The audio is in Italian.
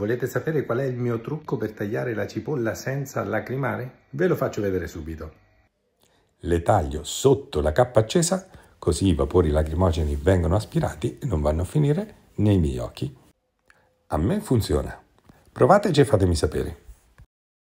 Volete sapere qual è il mio trucco per tagliare la cipolla senza lacrimare? Ve lo faccio vedere subito. Le taglio sotto la cappa accesa, così i vapori lacrimogeni vengono aspirati e non vanno a finire nei miei occhi. A me funziona. Provateci e fatemi sapere.